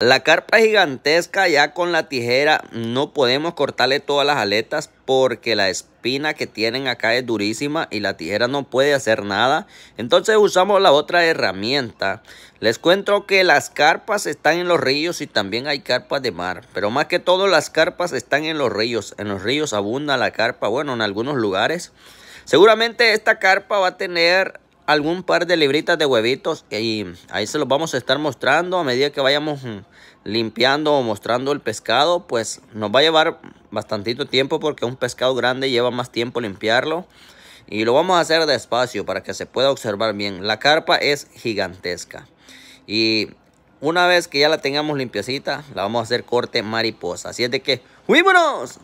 La carpa gigantesca, ya con la tijera no podemos cortarle todas las aletas porque la espina que tienen acá es durísima y la tijera no puede hacer nada. Entonces usamos la otra herramienta. Les cuento que las carpas están en los ríos y también hay carpas de mar. Pero más que todo las carpas están en los ríos. En los ríos abunda la carpa, bueno en algunos lugares. Seguramente esta carpa va a tener algún par de libritas de huevitos y ahí se los vamos a estar mostrando a medida que vayamos mm, limpiando o mostrando el pescado pues nos va a llevar bastantito tiempo porque un pescado grande lleva más tiempo limpiarlo y lo vamos a hacer despacio para que se pueda observar bien la carpa es gigantesca y una vez que ya la tengamos limpiecita la vamos a hacer corte mariposa así es de que ¡huímonos!